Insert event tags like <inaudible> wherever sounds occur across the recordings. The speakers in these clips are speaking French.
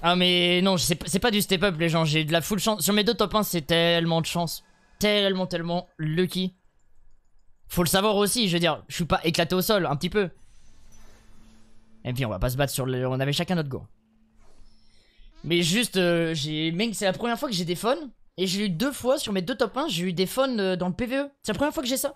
Ah mais non, c'est pas du step up les gens, j'ai de la full chance. Sur mes deux top 1, c'est tellement de chance. Tellement, tellement lucky. Faut le savoir aussi, je veux dire, je suis pas éclaté au sol, un petit peu. Et puis on va pas se battre sur le... On avait chacun notre go. Mais juste, euh, j'ai... c'est la première fois que j'ai des phones. Et j'ai eu deux fois, sur mes deux top 1, j'ai eu des phones euh, dans le PVE. C'est la première fois que j'ai ça.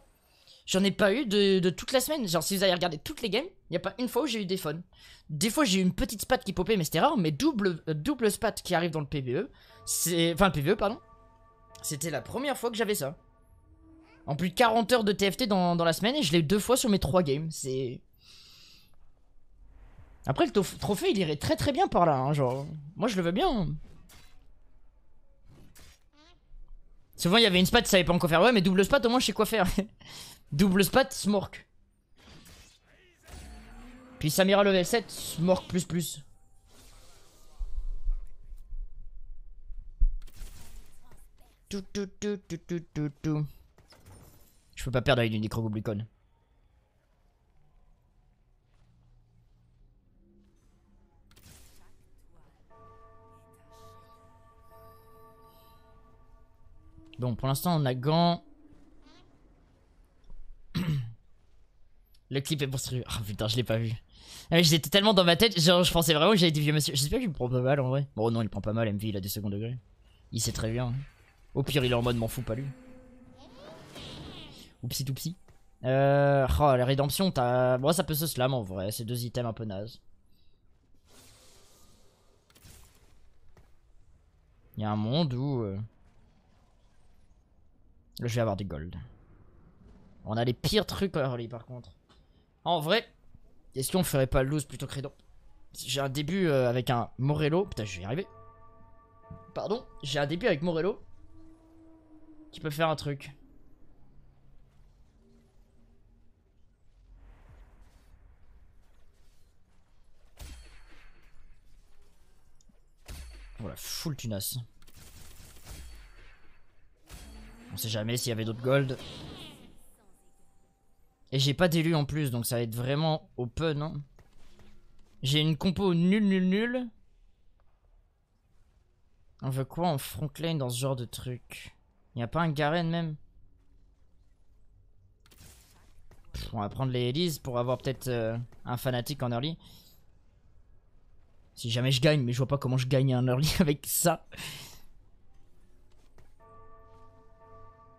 J'en ai pas eu de, toute la semaine. Genre, si vous avez regardé toutes les games, il n'y a pas une fois où j'ai eu des fun. Des fois, j'ai eu une petite spat qui popait, mais c'était rare. Mais double, euh, double spat qui arrive dans le PVE. Enfin, le PVE, pardon. C'était la première fois que j'avais ça. En plus de 40 heures de TFT dans, la semaine, et je l'ai eu deux fois sur mes trois games. C'est. Après, le trophée, il irait très très bien par là. Hein, genre, moi, je le veux bien. Souvent, il y avait une spat, tu savais pas quoi faire. Ouais, mais double spat, au moins, je sais quoi faire. <laughs> Double spat, smork. Puis Samira level 7, smork plus plus. Tout, tout, tout, tout, tout, Je peux pas perdre avec du Necrogoblicon. Bon, pour l'instant, on a Gant, Le clip est monstrueux. Oh putain, je l'ai pas vu. Ah, j'étais tellement dans ma tête, genre je pensais vraiment que j'avais des vieux monsieur. J'espère qu'il me prend pas mal en vrai. Bon, non, il prend pas mal, MV, il a des second degré. Il sait très bien. Hein. Au pire, il est en mode m'en fous pas lui. Oupsi toupsi. Euh, oh, la rédemption, t'as. Moi, ça peut se slam en vrai, c'est deux items un peu naze. Il un monde où. Euh, je vais avoir du gold. On a les pires trucs lui, par contre. En vrai, est-ce qu'on ferait pas Loose plutôt que Redon J'ai un début euh, avec un Morello. Putain, je vais y arriver. Pardon, j'ai un début avec Morello. Qui peut faire un truc. Voilà, oh full tunas. On sait jamais s'il y avait d'autres golds. Et j'ai pas d'élu en plus, donc ça va être vraiment open. non. Hein. J'ai une compo nul nul nul. On veut quoi en front lane dans ce genre de truc Y'a a pas un Garen même On va prendre les Elise pour avoir peut-être euh, un fanatique en early. Si jamais je gagne, mais je vois pas comment je gagne un early <laughs> avec ça.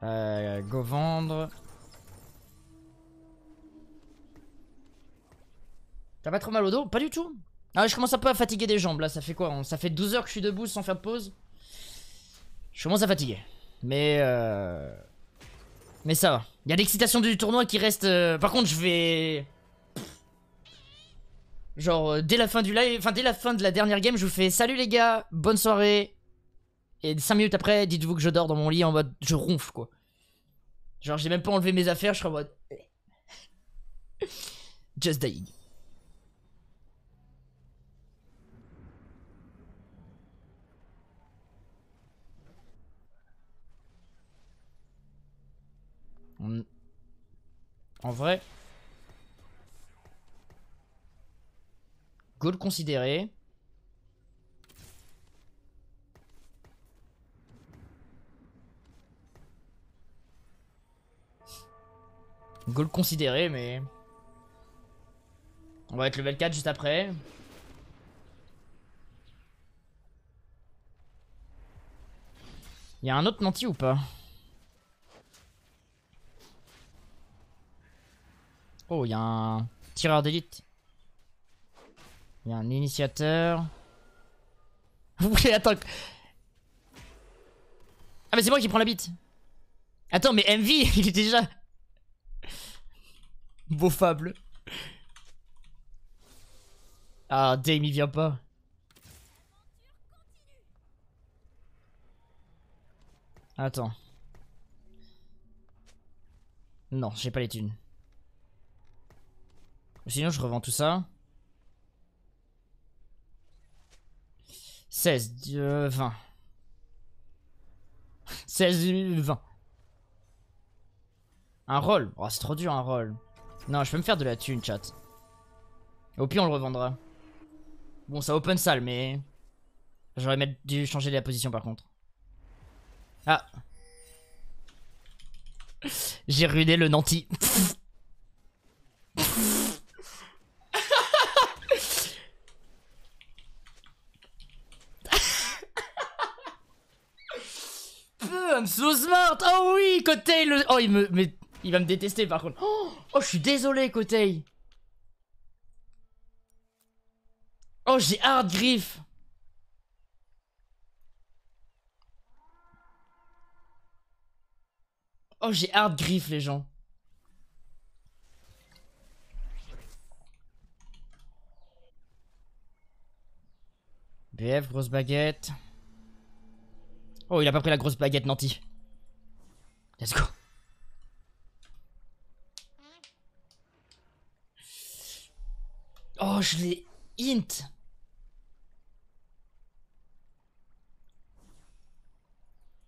Euh, go vendre. T'as pas trop mal au dos Pas du tout. Ah, je commence un peu à fatiguer des jambes là. Ça fait quoi Ça fait 12 heures que je suis debout sans faire de pause. Je commence à fatiguer. Mais euh... Mais ça va. Il y a l'excitation du tournoi qui reste. Euh, par contre, je vais. Genre, euh, dès la fin du live, enfin, dès la fin de la dernière game, je vous fais salut les gars, bonne soirée. Et 5 minutes après, dites-vous que je dors dans mon lit en mode je ronfle quoi. Genre, j'ai même pas enlevé mes affaires, je serais en mode. <laughs> Just dying. En vrai... Goal considéré. Goal considéré, mais... On va être level 4 juste après. Il y a un autre menti ou pas Oh, il y a un tireur d'élite. Il y a un initiateur. Vous voulez attendre... Ah mais c'est moi qui prends la bite Attends mais MV <laughs> il est déjà Beau fable Ah Dame il vient pas Attends Non j'ai pas les thunes Sinon, je revends tout ça. 16, 20. 16, 20. Un rôle Oh, c'est trop dur un rôle. Non, je peux me faire de la thune, chat. Au pire, on le revendra. Bon, ça open sale, mais... J'aurais dû changer la position, par contre. Ah. J'ai ruiné le nanti. <laughs> so smart Oh oui, Coteil le... Oh, il me... Mais... Il va me détester, par contre. Oh, oh je suis désolé, Coteil Oh, j'ai hard griffe Oh, j'ai hard griffe, les gens. BF, grosse baguette. Oh, il a pas pris la grosse baguette, Nanti. Let's go. Oh, je l'ai hint.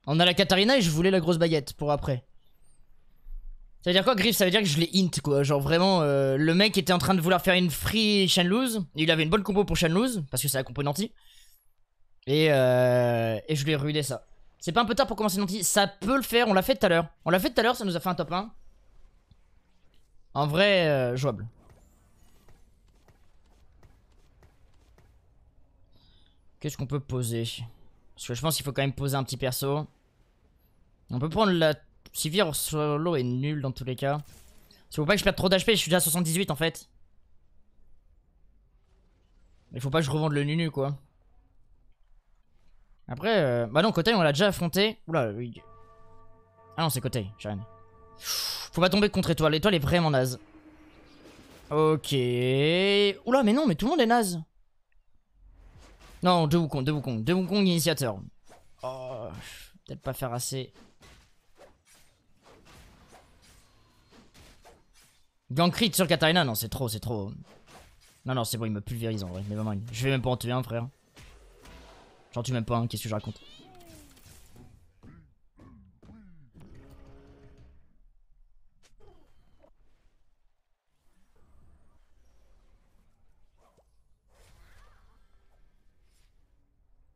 On a la Katarina et je voulais la grosse baguette pour après. Ça veut dire quoi, Griff Ça veut dire que je l'ai hint, quoi. Genre vraiment, euh, le mec était en train de vouloir faire une free Et Il avait une bonne compo pour Shenloose, parce que c'est la compo Nanti. Et, euh, et je lui ai ruiné ça. C'est pas un peu tard pour commencer Nanti Ça peut le faire, on l'a fait tout à l'heure. On l'a fait tout à l'heure, ça nous a fait un top 1. En vrai, euh, jouable. Qu'est-ce qu'on peut poser Parce que je pense qu'il faut quand même poser un petit perso. On peut prendre la... Sivir solo est nul dans tous les cas. ne faut pas que je perde trop d'HP, je suis déjà à 78 en fait. Il faut pas que je revende le Nunu quoi. Après, euh, bah non, côté, on l'a déjà affronté. Oula, Ah non, c'est côté. rien. Faut pas tomber contre Étoile, L'étoile est vraiment naze. Ok... Oula, mais non, mais tout le monde est naze. Non, deux Wukong, deux Wukong, deux initiateur. Oh, peut-être pas faire assez. Gankrit sur Katarina, non, c'est trop, c'est trop. Non, non, c'est bon, il me pulvérise en vrai, mais vraiment, je vais même pas en tuer un, frère. J'en tue même pas, un qu'est-ce que je raconte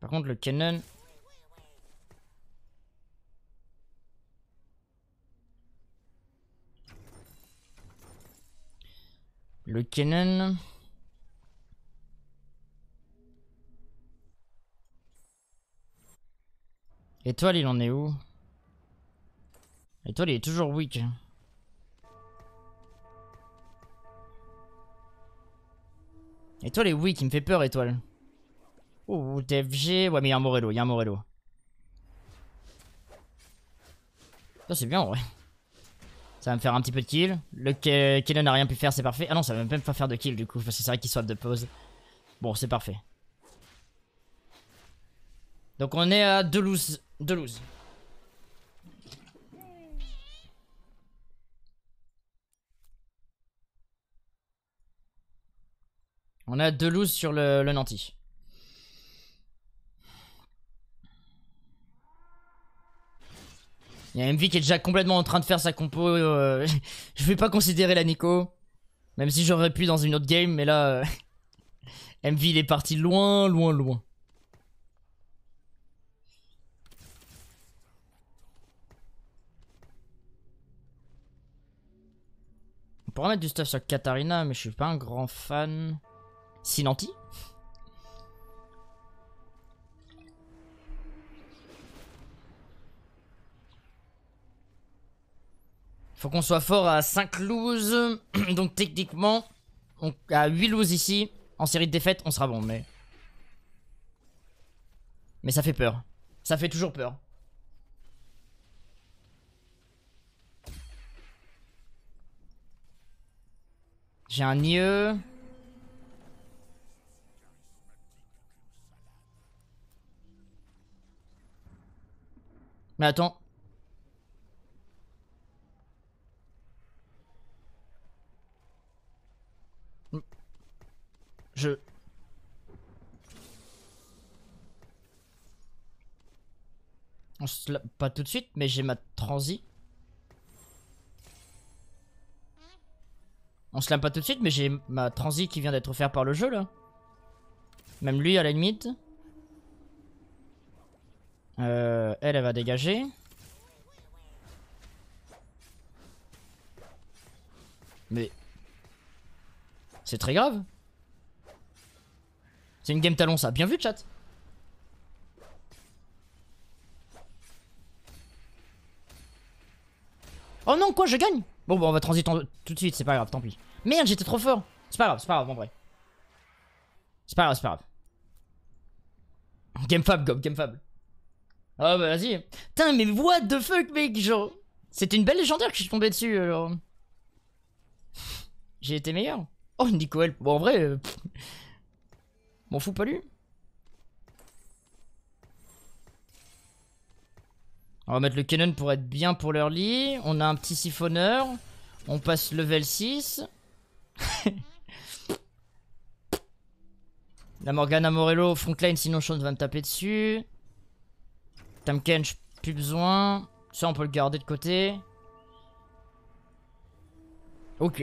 Par contre, le canon... Le canon... Étoile, il en est où Étoile, il est toujours weak. Étoile est weak, il me fait peur, étoile. Oh, TFG. Ouais, mais il y a un Morello, il y a un Morello. Ça, c'est bien, en vrai. Ça va me faire un petit peu de kill. Le Kellen n'a rien pu faire, c'est parfait. Ah non, ça va même pas faire de kill, du coup, parce que c'est vrai qu'il soit de pause. Bon, c'est parfait. Donc, on est à Delouse de On a deux sur le, Nanti. Il y a MV qui est déjà complètement en train de faire sa compo. Euh, <laughs> je vais pas considérer la Nico. Même si j'aurais pu dans une autre game, mais là... Euh, <laughs> MV il est parti loin, loin, loin. pourrais mettre du stuff sur Katarina, mais je suis pas un grand fan. Sinanti Faut qu'on soit fort à 5 loses. <clears throat> Donc techniquement, à a 8 loses ici. En série de défaites, on sera bon, mais... Mais ça fait peur. Ça fait toujours peur. J'ai un IE. Mais attends. Je... Pas tout de suite, mais j'ai ma transi. On se lame pas tout de suite, mais j'ai ma transi qui vient d'être offert par le jeu, là. Même lui, à la limite. Euh, elle, elle va dégager. Mais... C'est très grave. C'est une game talon, ça. Bien vu, chat. Oh non, quoi, je gagne Bon, bon, bah, on va transiter tout de suite, c'est pas grave, tant pis. Merde, j'étais trop fort. C'est pas grave, c'est pas grave, en vrai. C'est pas grave, c'est pas grave. Gamefab, Gob, Gamefab. Oh ah, bah vas-y. Putain, mais what the fuck, mec, genre. C'était une belle légendaire que je suis tombé dessus, euh, genre. J'ai été meilleur. Oh, Nicoel. Bon, en vrai. Euh, M'en fous pas lui. On va mettre le cannon pour être bien pour leur lit. On a un petit siphonneur. On passe level 6. <laughs> La Morgana Morello, frontline, sinon Sean va me taper dessus. Tamken, plus besoin. Ça, on peut le garder de côté. Ok.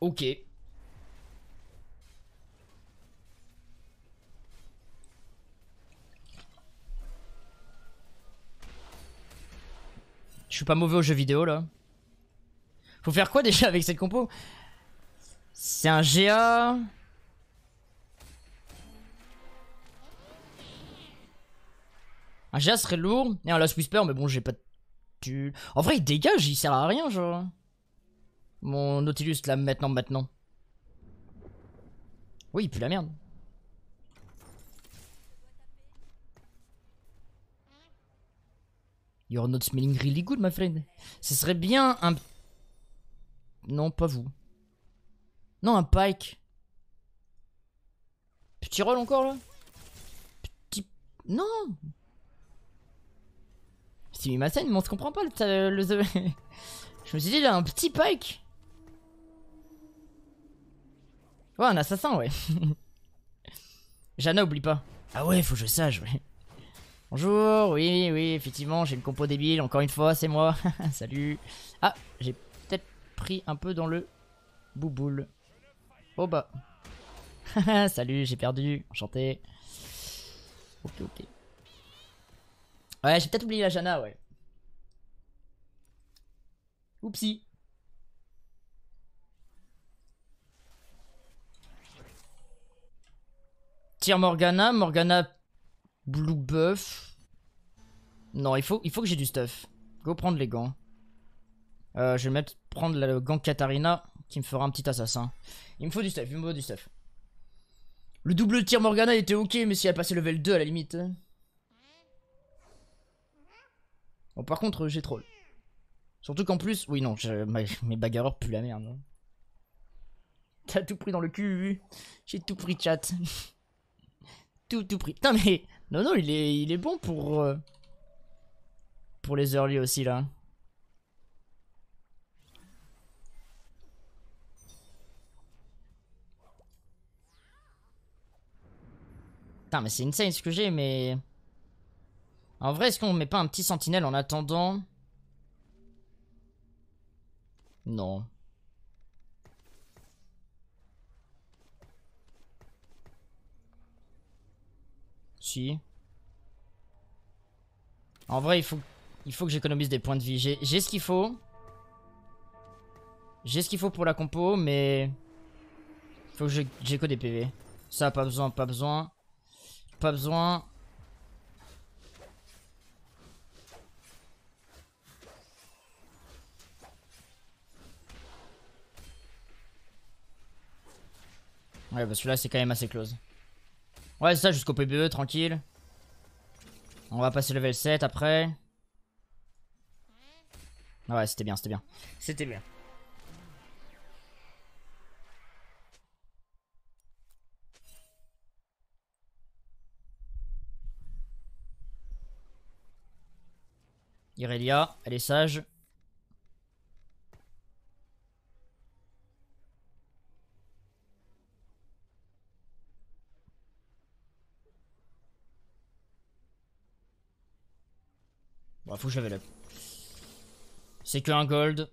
Ok. Je suis pas mauvais au jeux vidéo là. Faut faire quoi déjà avec cette compo C'est un GA. Un GA serait lourd. Et un Last Whisper, mais bon, j'ai pas de... En vrai, il dégage, il sert à rien, genre. Mon Nautilus, là, maintenant, maintenant. Oui, il pue la merde. You're not smelling really good, my friend. Ce serait bien un... Non, pas vous. Non, un pike. Petit rôle encore, là Petit... Non Petit ma mais on se comprend pas, le... <laughs> Je me suis dit, Il a un petit pike Ouais, un assassin, ouais. <laughs> Jana, oublie pas. Ah ouais, faut que je sache, ouais. Bonjour, oui, oui, effectivement, j'ai une compo débile, encore une fois, c'est moi. <laughs> Salut. Ah, j'ai peut-être pris un peu dans le bouboule. Oh bah. <laughs> Salut, j'ai perdu, enchanté. Ok, ok. Ouais, j'ai peut-être oublié la Jana, ouais. Oupsie. Tire Morgana, Morgana Blue buff. Non, il faut, il faut que j'ai du stuff. Go prendre les gants. Euh, je vais mettre prendre le gant Katarina qui me fera un petit assassin. Il me faut du stuff, il me faut du stuff. Le double tir Morgana était ok, mais si elle passait level 2 à la limite. Hein. Bon, par contre, j'ai troll. Surtout qu'en plus, oui, non, mes bagarreurs puent la merde. Hein. T'as tout pris dans le cul, J'ai tout pris, chat. <laughs> tout, tout pris. Putain, mais non, non, il est, bon pour... Euh, pour les early aussi, là. Putain, mais c'est insane ce que j'ai, mais... En vrai, est-ce qu'on met pas un petit sentinelle en attendant Non. Si. En vrai, il faut, il faut que j'économise des points de vie. J'ai ce qu'il faut. J'ai ce qu'il faut pour la compo, mais... Faut que j'éco que des PV. Ça, pas besoin, pas besoin. Pas besoin. Ouais, parce que là c'est quand même assez close. Ouais, c'est ça, jusqu'au PBE, tranquille. On va passer level 7 après. Ah ouais, c'était bien, c'était bien. C'était bien. Irelia, elle est sage. Bah, faut que je level C'est que un gold.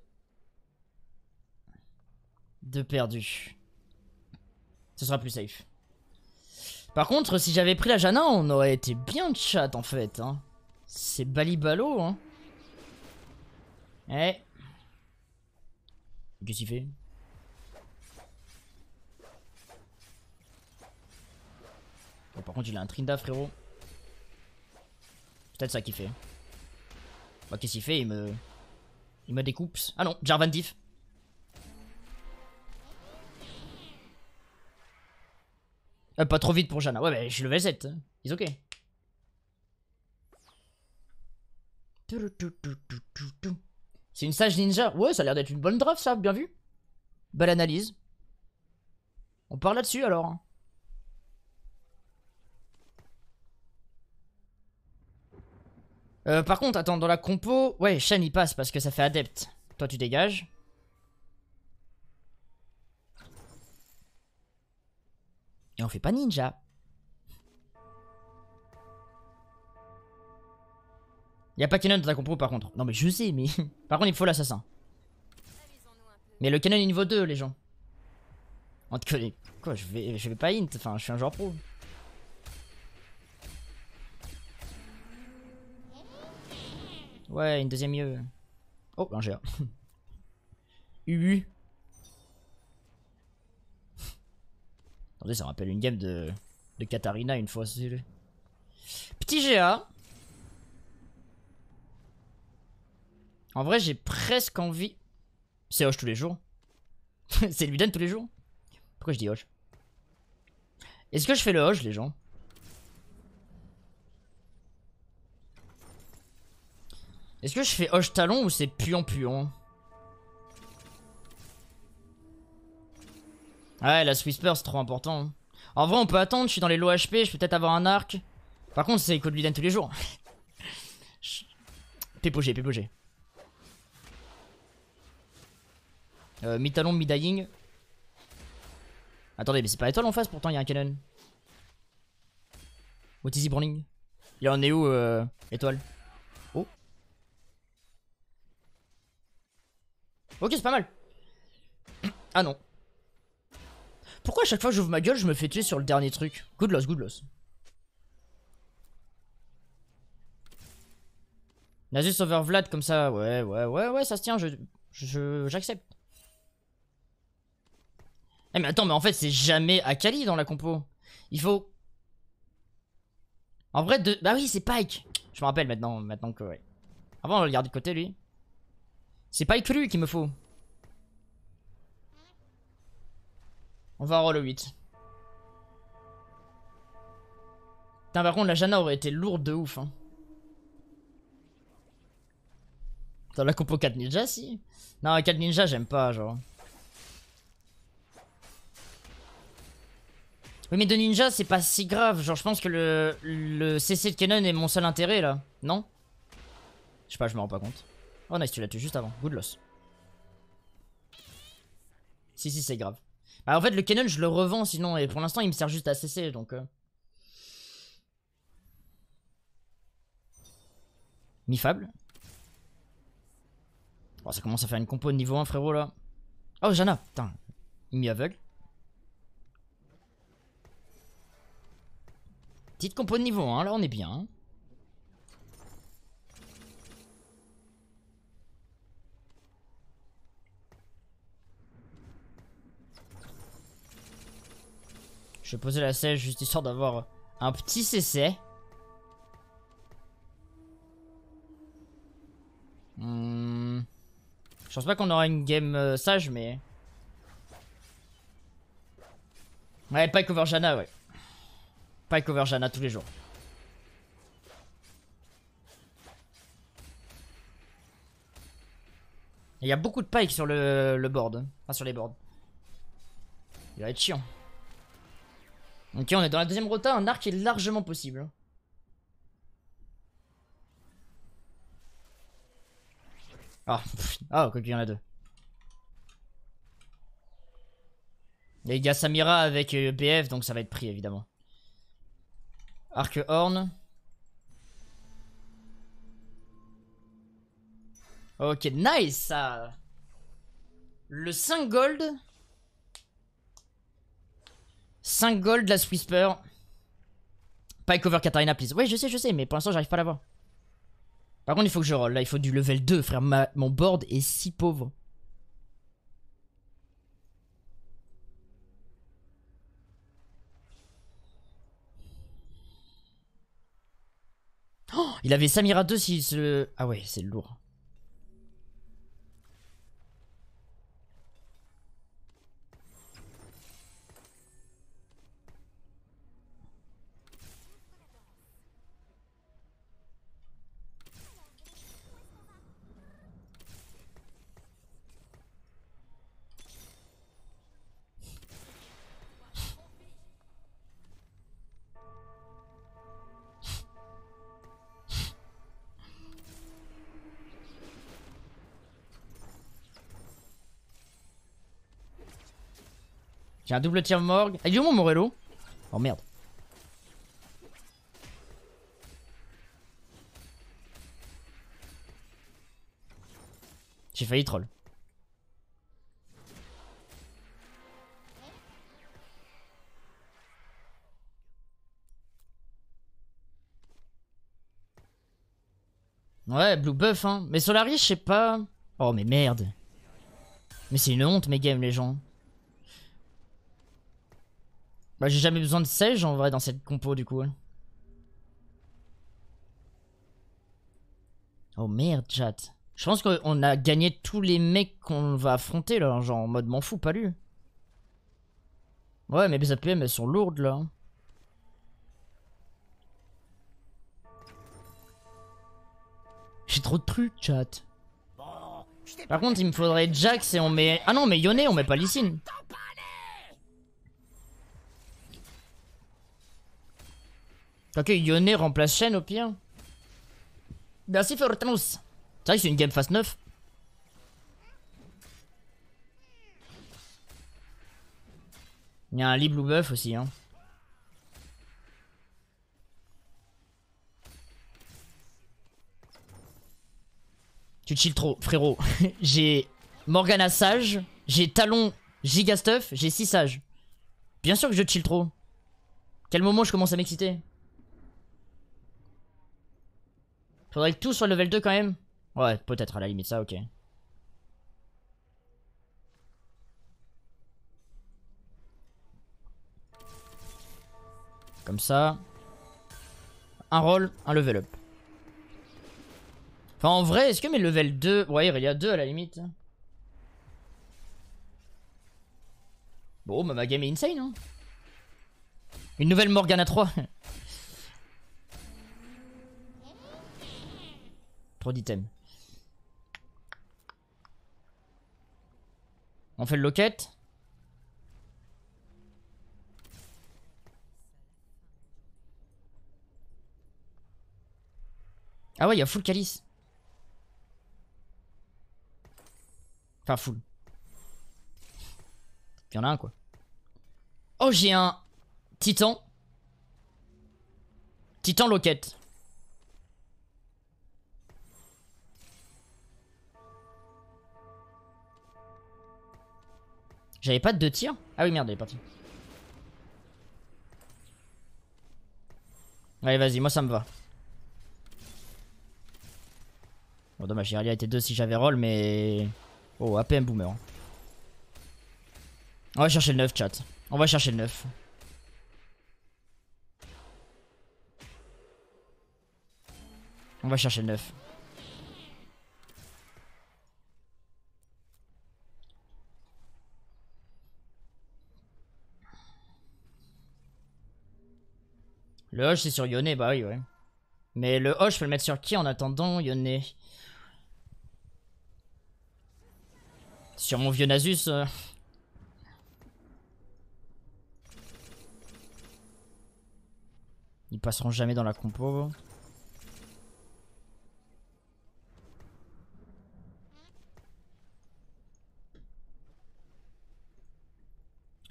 De perdu. Ce sera plus safe. Par contre, si j'avais pris la Jana, on aurait été bien de chat en fait. Hein. C'est balibalo. Hein. Eh. Qu'est-ce qu'il fait Par contre, il a un Trinda, frérot. Peut-être ça qu'il fait. Bah, qu'est-ce qu'il fait Il me. Il me découpe. Ah non, Jarvan Diff. Euh, pas trop vite pour Jana. Ouais, je suis level 7. Ils ok. C'est une sage ninja. Ouais, ça a l'air d'être une bonne draft, ça. Bien vu. Belle analyse. On part là-dessus alors. Hein. Euh, par contre, attends, dans la compo... Ouais, Shen, il passe parce que ça fait adepte. Toi, tu dégages. Et on fait pas ninja. Il y a pas canon dans la compo, par contre. Non, mais je sais, mais... <laughs> par contre, il faut l'assassin. Mais le canon est niveau 2, les gens. En tout cas... Quoi, je vais, je vais pas Hint Enfin, je suis un joueur pro. Ouais, une deuxième mieux. Oh, ben, un GA. <laughs> UU. Attendez, ça me rappelle une game de, de Katarina une fois. Petit GA. En vrai, j'ai presque envie. C'est Hoche tous les jours. <laughs> C'est lui donne tous les jours. Pourquoi je dis Hoche Est-ce que je fais le Hoche, les gens Est-ce que je fais hoche talon ou c'est puant puant Ouais, la Swisper c'est trop important. Hein. En vrai, on peut attendre, je suis dans les low HP, je peux peut-être avoir un arc. Par contre, c'est Echo de l'Iden tous les jours. Pépogé, <laughs> Pépogé. Euh, mi-talon, mi-dying. Attendez, mais c'est pas étoile en face pourtant, il y a un canon What is he burning Il en est où, euh, étoile Ok, c'est pas mal. Ah non. Pourquoi à chaque fois que j'ouvre ma gueule, je me fais tuer sur le dernier truc Good loss, good loss. over Vlad comme ça, ouais, ouais, ouais, ouais, ça se tient, je, j'accepte. Eh mais attends, mais en fait, c'est jamais Akali dans la compo. Il faut... En vrai, de... Bah oui, c'est Pike Je me rappelle maintenant, maintenant que, ouais. Avant, on le garder de côté, lui. C'est pas écru qu'il me faut. On va roll 8. Putain, par contre, la Jana aurait été lourde de ouf. Hein. la compo 4 ninja, si. Non, 4 ninja, j'aime pas, genre. Oui, mais de ninja, c'est pas si grave. Genre, je pense que le, le CC de canon est mon seul intérêt, là. Non Je sais pas, je me rends pas compte. Oh nice, tu l'as tué juste avant. Good loss. Si, si, c'est grave. Bah en fait, le cannon, je le revends sinon, et pour l'instant, il me sert juste à cesser, donc... Euh. Mi-fable. Oh, ça commence à faire une compo de niveau 1, frérot, là. Oh, Jana Putain, il m'y aveugle. Petite compo de niveau 1, là, on est bien. Je vais poser la selle juste histoire d'avoir un petit CC. Hmm. Je pense pas qu'on aura une game euh, sage, mais... Ouais, Pike over Jana, ouais. Pike over Jana tous les jours. Il y a beaucoup de Pike sur le, le board. Hein. Enfin, sur les boards. Il va être chiant. Ok, on est dans la deuxième rota, un arc est largement possible. Ah, ah, quoi qu'il y en a deux. Les gars Samira avec euh, BF, donc ça va être pris évidemment. Arc Horn. Ok, nice ça Le 5 gold 5 gold, la Whisper. Pike cover Katarina, please. Ouais, je sais, je sais, mais pour l'instant, j'arrive pas à l'avoir. Par contre, il faut que je roll. Là, il faut du level 2, frère. mon board est si pauvre. Oh, il avait Samira 2 s'il se... Ah ouais, c'est lourd. un double tir Morgue. Ah, il mon Morello Oh merde. J'ai failli troll. Ouais, Blue Buff, hein. Mais Solari, je sais pas. Oh, mais merde. Mais c'est une honte, mes games, les gens. Bah j'ai jamais besoin de sèche en vrai dans cette compo du coup. Oh merde chat. Je pense qu'on a gagné tous les mecs qu'on va affronter là, genre en mode m'en fous, pas lui. Ouais mais mes APM elles sont lourdes là. J'ai trop de trucs chat. Par contre il me faudrait Jax et on met... Ah non mais Yone on met pas Lissine. Ok, Yone remplace Shen au pire. Merci Fortanus. C'est vrai que c'est une game face 9. Il y a un Libre blue buff aussi hein. Tu chill trop frérot. <laughs> j'ai Morgana sage, j'ai talon giga stuff, j'ai 6 sages. Bien sûr que je chill trop. Quel moment je commence à m'exciter Faudrait que tout soit level 2 quand même Ouais, peut-être à la limite ça, ok. Comme ça. Un roll, un level up. Enfin, en vrai, est-ce que mes level 2... Ouais, il y a 2 à la limite. Hein. Bon, bah ma game est insane, hein Une nouvelle Morgana 3 <laughs> Trop d'items. On fait le loquet. Ah ouais, il y a full calice. Enfin, full. Il y en a un, quoi. Oh, j'ai un titan. Titan loquette. J'avais pas de deux tirs Ah oui, merde, elle est parti. Allez, vas-y, moi ça me va. Bon, dommage, j'ai été deux si j'avais roll, mais... Oh, APM Boomer. Hein. On va chercher le 9, chat. On va chercher le 9. On va chercher le 9. Le Hoche, c'est sur Yone, bah oui, ouais. Mais le Hoche, peux le mettre sur qui en attendant Yone Sur mon vieux Nasus euh. Ils passeront jamais dans la compo.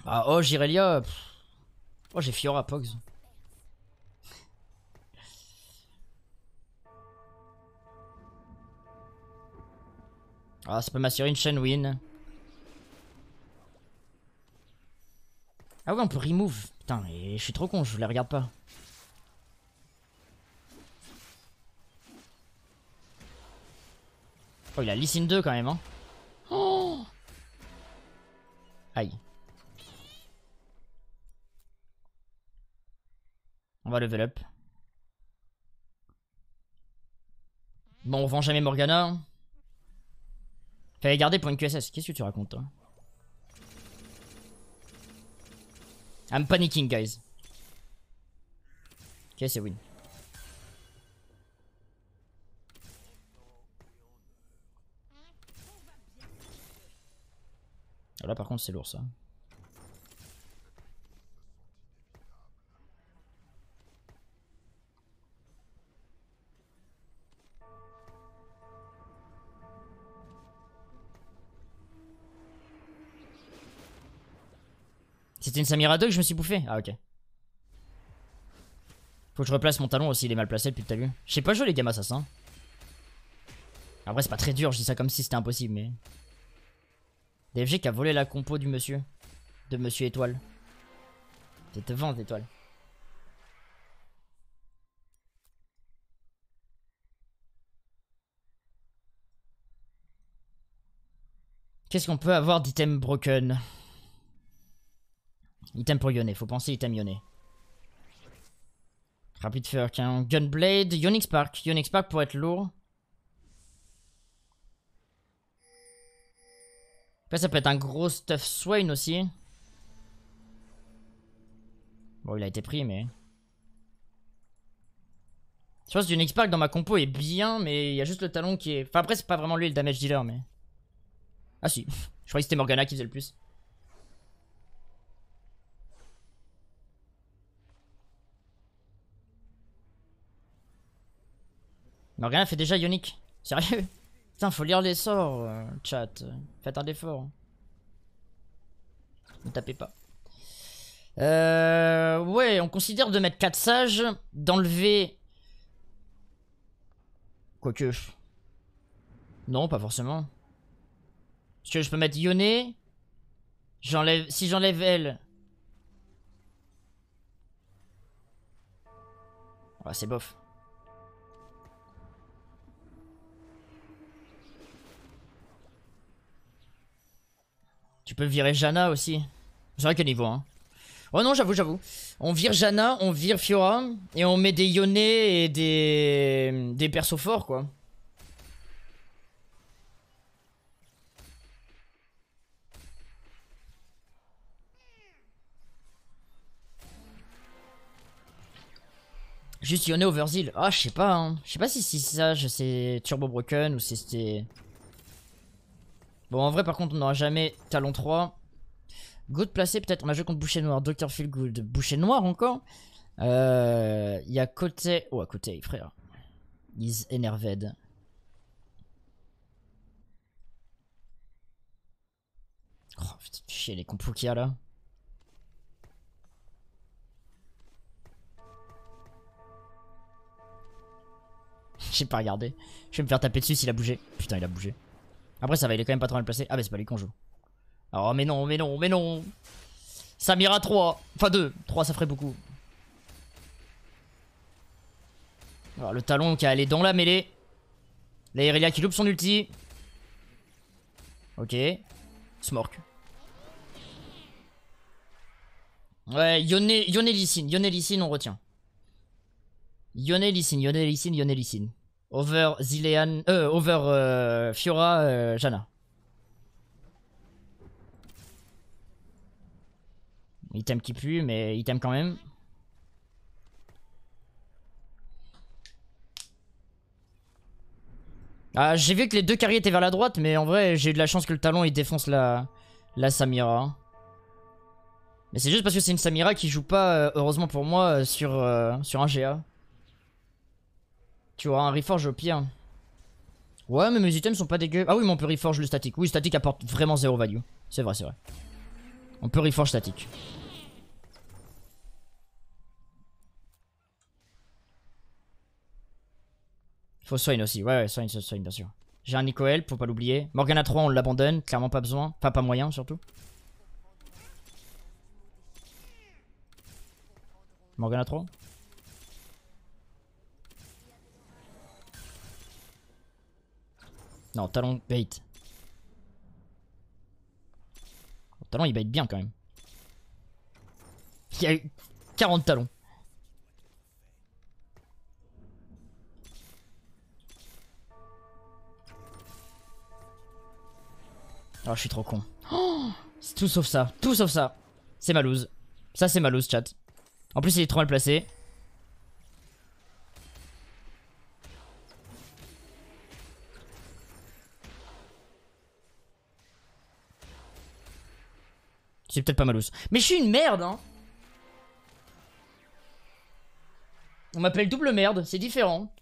Ah, oh, Jirelia. Oh, j'ai Fiora Pogs. Ah, ça peut m'assurer une chaîne win. Ah ouais, on peut remove. Putain, mais je suis trop con, je les regarde pas. Oh, il a Sin 2 quand même, hein. Oh <gasps> Aïe. On va level up. Bon, on vend jamais Morgana. Hein. Fallait garder pour une QSS. Qu'est-ce que tu racontes, toi I'm panicking, guys. Ok, c'est win. Ah, là, par contre, c'est lourd, ça. C'était une Samira 2 que je me suis bouffé Ah, ok. Faut que je replace mon talon aussi, il est mal placé depuis tout à l'heure. sais pas jouer les game assassins. Après, c'est pas très dur, je dis ça comme si c'était impossible, mais. DFG qui a volé la compo du monsieur. De monsieur étoile. C'était devant étoile. Qu'est-ce qu'on peut avoir d'item broken Item pour Yone, faut penser item Yone. Rapid Furk. Hein. Gunblade, Yonix Park. Yonix Park pour être lourd. Après ça peut être un gros stuff Swain aussi. Bon il a été pris mais... Je pense que Yonix Park dans ma compo est bien mais il y a juste le talon qui est... Enfin après c'est pas vraiment lui le damage dealer mais... Ah si, <laughs> je croyais que c'était Morgana qui faisait le plus. Morgana fait déjà Ionic. Sérieux Putain, faut lire les sorts, euh, chat. Faites un effort. Ne tapez pas. Euh, ouais, on considère de mettre 4 sages, d'enlever... Quoique... Non, pas forcément. Est-ce que je peux mettre Yone J'enlève... Si j'enlève elle... Ah, c'est bof. Tu peux virer Jana aussi. C'est vrai qu'elle niveau, hein. Oh non, j'avoue, j'avoue. On vire Jana, on vire Fiora, et on met des Yone et des, des persos forts, quoi. Juste Yone Overzeal. Ah, je sais pas, hein. Je sais pas si c'est ça, je sais, Turbo Broken ou si c'était... Bon, en vrai, par contre, on n'aura jamais talon 3. Good placé, peut-être. On a joué contre Boucher Noir. Docteur Phil Gould Boucher Noir encore. Euh, il y a côté. Oh, à côté, frère. He's énervé. Oh, putain, chier les compos qu'il y a là. <laughs> J'ai pas regardé. Je vais me faire taper dessus s'il a bougé. Putain, il a bougé. Après, ça va, il est quand même pas trop mal placé. Ah, bah c'est pas lui qu'on joue. Oh, mais non, mais non, mais non Ça Samira 3. Enfin 2. 3, ça ferait beaucoup. Alors, le talon qui a allé dans la mêlée. La Irelia qui loupe son ulti. Ok. Smork. Ouais, Yone, Yone Yone Lissine, on retient. Yone Lissine, Yone Lissine, Yone Lissine. Over Zilean, euh, over euh, Fiora, euh, Jana. Il t'aime qui plus, mais il t'aime quand même. Ah, j'ai vu que les deux carriers étaient vers la droite, mais en vrai, j'ai eu de la chance que le talon il défonce la, la Samira. Mais c'est juste parce que c'est une Samira qui joue pas, euh, heureusement pour moi, sur, sur un GA. Tu auras un reforge au pire. Ouais, mais mes items sont pas dégueu... Ah oui, mais on peut reforge le statique. Oui, statique apporte vraiment zéro value. C'est vrai, c'est vrai. On peut reforge statique. Faut soigner aussi. Ouais, ouais, soigne bien sûr. J'ai un Nico faut pas l'oublier. Morgana 3, on l'abandonne. Clairement pas besoin. Enfin, pas moyen, surtout. Morgana 3 Non, talon bait. talon, il bait bien quand même. Il y a eu 40 talons. Oh, je suis trop con. <gasps> C'est tout sauf ça. Tout sauf ça. C'est malouze. Ça, c'est malouze chat. En plus, il est trop mal placé. C'est peut-être pas malus. Mais je suis une merde, hein. On m'appelle double merde, c'est différent.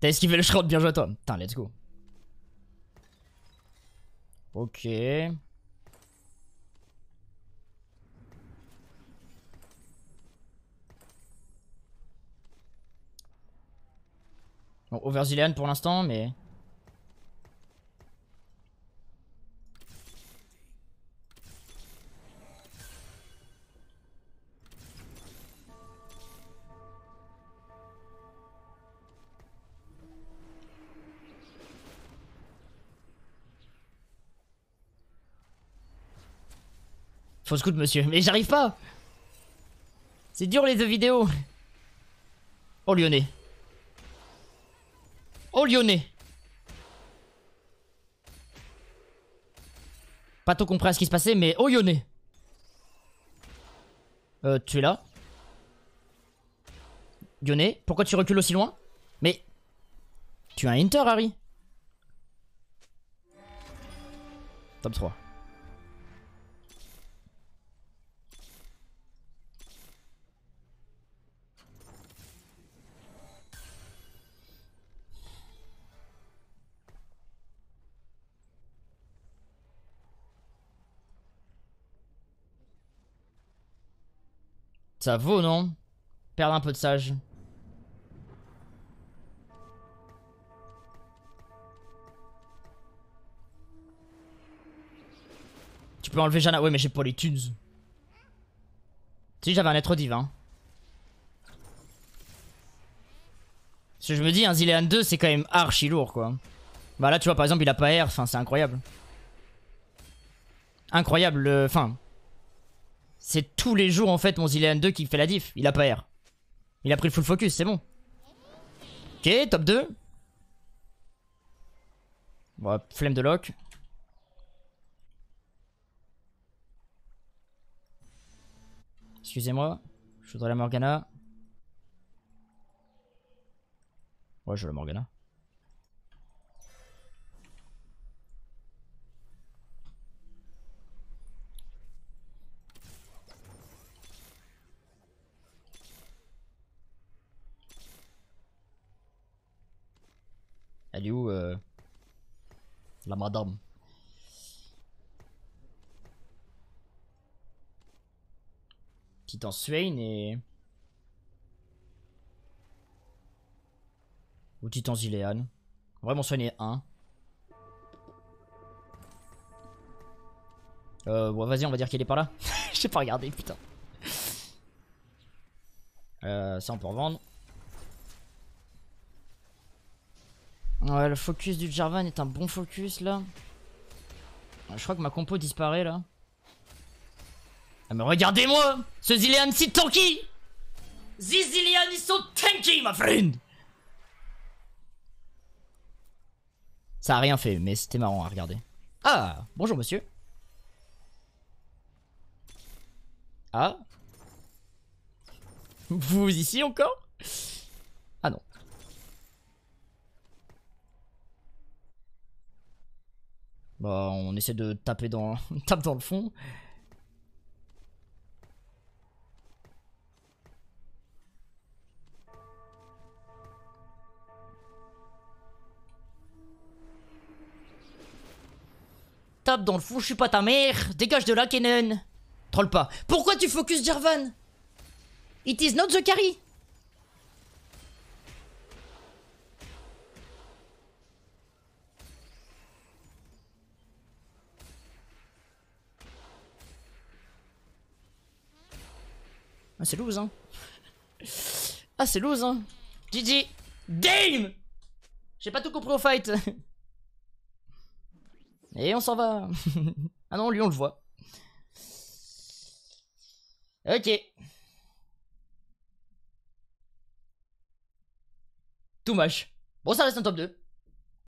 T'as esquivé le shroud, bien joué à toi. Putain, let's go. Ok. Bon, Overzillian pour l'instant, mais... Fausse monsieur. Mais j'arrive pas C'est dur, les deux vidéos Oh, Lyonnais Oh, Lyonnais Pas tout compris à ce qui se passait, mais oh, Lyonnais Euh, tu es là Lyonnais, pourquoi tu recules aussi loin Mais... Tu as un Inter, Harry Top 3. Ça vaut, non Perdre un peu de sage. Tu peux enlever Jana. Ouais, mais j'ai pas les tunes. Si, j'avais un être divin. Hein. Parce que je me dis, un Zilean 2, c'est quand même archi lourd, quoi. Bah là, tu vois, par exemple, il a pas air. Enfin, c'est incroyable. Incroyable. Enfin, c'est tous les jours en fait mon Zilean 2 qui fait la diff. Il a pas R. Il a pris le full focus, c'est bon. Ok, top 2. Bon, flemme de lock. Excusez-moi. Je voudrais la Morgana. Ouais, je veux la Morgana. Elle est où euh, la madame Titan Swain et... Ou Titan Zilean. Vraiment, Swain est un. Euh, bon, vas-y, on va dire qu'il est par là. <laughs> Je sais pas regardé, putain. Euh, ça, on peut revendre. Ouais, le focus du Jarvan est un bon focus là. Je crois que ma compo disparaît là. Ah, mais regardez-moi Ce Zilean si tanky This Zilean is so tanky, my friend Ça a rien fait, mais c'était marrant à regarder. Ah Bonjour, monsieur. Ah Vous ici encore Bah, on essaie de taper dans, <laughs> dans le fond. Tape dans le fond, je suis pas ta mère. Dégage de là, Kenen. Troll pas. Pourquoi tu focus Jarvan? It is not the carry. Ah, c'est loose, hein. Ah, c'est loose, hein. GG. Game J'ai pas tout compris au fight. <laughs> Et on s'en va. <laughs> ah non, lui, on le voit. Ok. Tout moche. Bon, ça reste un top 2.